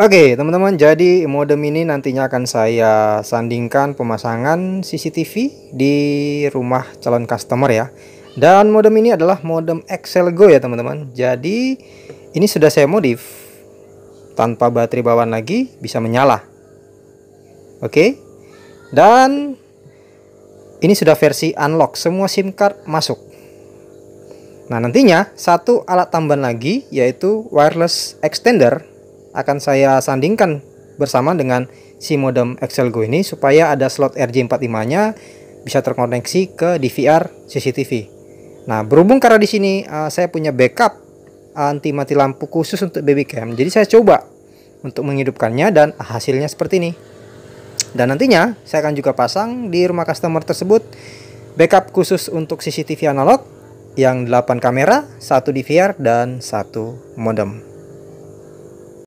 Oke okay, teman-teman jadi modem ini nantinya akan saya sandingkan pemasangan CCTV di rumah calon customer ya Dan modem ini adalah modem Excel Go ya teman-teman Jadi ini sudah saya modif Tanpa baterai bawaan lagi bisa menyala Oke okay? Dan ini sudah versi unlock semua SIM card masuk Nah nantinya satu alat tambahan lagi yaitu wireless extender akan saya sandingkan bersama dengan si modem Excel Go ini supaya ada slot RJ45 nya bisa terkoneksi ke DVR CCTV nah berhubung karena di sini uh, saya punya backup eh, anti mati lampu khusus untuk baby cam jadi saya coba untuk menghidupkannya dan hasilnya seperti ini dan nantinya saya akan juga pasang di rumah customer tersebut backup khusus untuk CCTV analog yang 8 kamera, 1 DVR, dan 1 modem.